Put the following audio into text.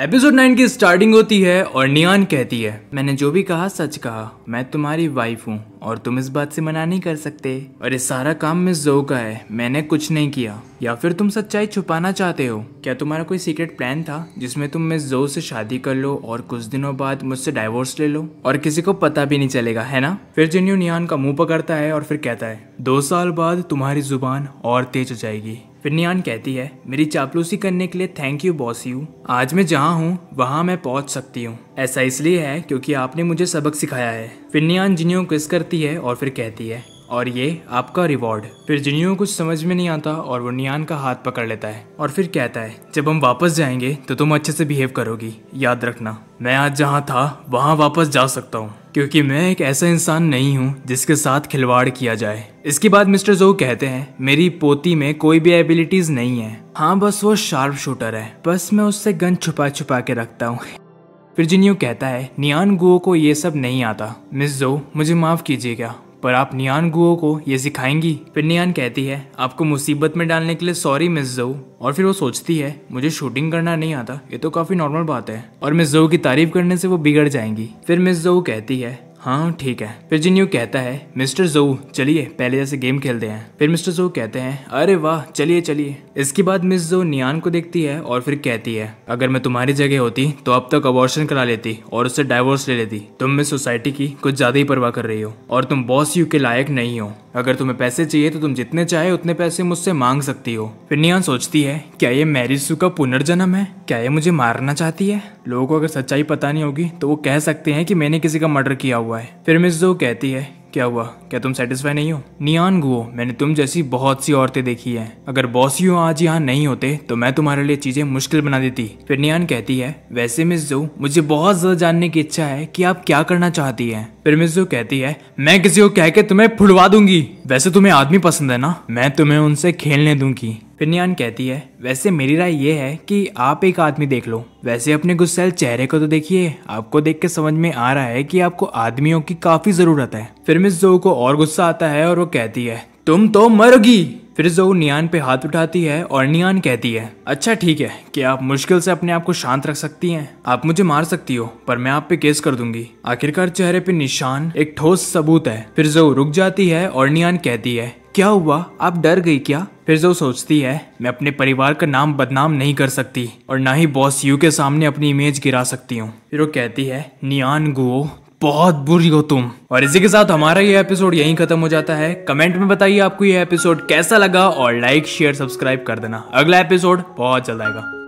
episode nine की starting होती है और नियान कहती है मैंने जो भी कहा सच कहा मैं तुम्हारी वाइफ हूँ और तुम इस बात से मना नहीं कर सकते और ये सारा काम मिस जो का है मैंने कुछ नहीं किया या फिर तुम सच्चाई छुपाना चाहते हो क्या तुम्हारा कोई सीक्रेट प्लान था जिसमें तुम मिस जो से शादी कर लो और कुछ दिनों बाद मुझसे डाइवोर्स ले लो और किसी को पता भी नहीं चलेगा है ना फिर जिन्यू नियान का मुंह पकड़ता है और फिर कहता है दो साल बाद तुम्हारी जुबान और तेज हो जाएगी फिर नियान कहती है मेरी चापलूसी करने के लिए थैंक यू बॉस यू आज मैं जहाँ हूँ वहाँ मैं पहुँच सकती हूँ ऐसा इसलिए है क्योंकि आपने मुझे सबक सिखाया है फिर नियान जिनियो करती है और फिर कहती है और ये आपका रिवॉर्ड फिर जिनियो कुछ समझ में नहीं आता और वो नियान का हाथ पकड़ लेता है और फिर कहता है जब हम वापस जाएंगे तो तुम अच्छे से बिहेव करोगी याद रखना मैं आज जहाँ था वहाँ वापस जा सकता हूँ क्योंकि मैं एक ऐसा इंसान नहीं हूँ जिसके साथ खिलवाड़ किया जाए इसके बाद मिस्टर जो कहते हैं मेरी पोती में कोई भी एबिलिटीज नहीं है हाँ बस वो शार्प शूटर है बस मैं उससे गन छुपा छुपा के रखता हूँ फिर जिन्यू कहता है नियान गुओ को ये सब नहीं आता मिस जो मुझे माफ़ कीजिएगा पर आप नियान गुओ को ये सिखाएंगी फिर नियान कहती है आपको मुसीबत में डालने के लिए सॉरी मिस जऊ और फिर वो सोचती है मुझे शूटिंग करना नहीं आता ये तो काफ़ी नॉर्मल बात है और मिस जऊ की तारीफ करने से वो बिगड़ जाएंगी फिर मिस जऊ कहती है हाँ ठीक है फिर जिन्यू कहता है मिस्टर जो चलिए पहले जैसे गेम खेलते हैं फिर मिस्टर जो कहते हैं अरे वाह चलिए चलिए इसके बाद मिस जो नियान को देखती है और फिर कहती है अगर मैं तुम्हारी जगह होती तो अब तक अबॉर्शन करा लेती और उससे डाइवोर्स ले लेती तुम मैं सोसाइटी की कुछ ज्यादा ही परवाह कर रही हो और तुम बॉस यू के लायक नहीं हो अगर तुम्हें पैसे चाहिए तो तुम जितने चाहे उतने पैसे मुझसे मांग सकती हो फिर नियान सोचती है क्या ये मैरिसू का पुनर्जन्म है क्या ये मुझे मारना चाहती है लोगों को अगर सच्चाई पता नहीं होगी तो वो कह सकते हैं कि मैंने किसी का मर्डर किया हुआ है फिर मिस जो कहती है क्या हुआ क्या तुम सेटिस्फाई नहीं हो नियान गुओ मैंने तुम जैसी बहुत सी औरतें देखी हैं अगर यू आज यहाँ नहीं होते तो मैं तुम्हारे लिए चीजें मुश्किल बना देती फिर नियान कहती है वैसे मिस जो मुझे बहुत ज्यादा जानने की इच्छा है कि आप क्या करना चाहती हैं प्रेमिजो कहती है मैं किसी को कह के तुम्हें फुड़वा दूंगी वैसे तुम्हें आदमी पसंद है ना मैं तुम्हें उनसे खेलने दूंगी फिनियान कहती है वैसे मेरी राय यह है कि आप एक आदमी देख लो वैसे अपने गुस्सेल चेहरे को तो देखिए आपको देख के समझ में आ रहा है कि आपको आदमियों की काफी जरूरत है फिर मिस जो को और गुस्सा आता है और वो कहती है तुम तो मरोगी फिर जो नियान पे हाथ उठाती है और नियान कहती है अच्छा ठीक है कि आप मुश्किल से अपने आप को शांत रख सकती हैं आप मुझे मार सकती हो पर मैं आप पे केस कर दूंगी आखिरकार चेहरे पे निशान एक ठोस सबूत है फिर जो रुक जाती है और नियान कहती है क्या हुआ आप डर गई क्या फिर जो सोचती है मैं अपने परिवार का नाम बदनाम नहीं कर सकती और ना ही बॉस यू के सामने अपनी इमेज गिरा सकती हूँ फिर वो कहती है नियान गुओ बहुत बुरी हो तुम और इसी के साथ हमारा ये एपिसोड यहीं खत्म हो जाता है कमेंट में बताइए आपको ये एपिसोड कैसा लगा और लाइक शेयर सब्सक्राइब कर देना अगला एपिसोड बहुत जल्द आएगा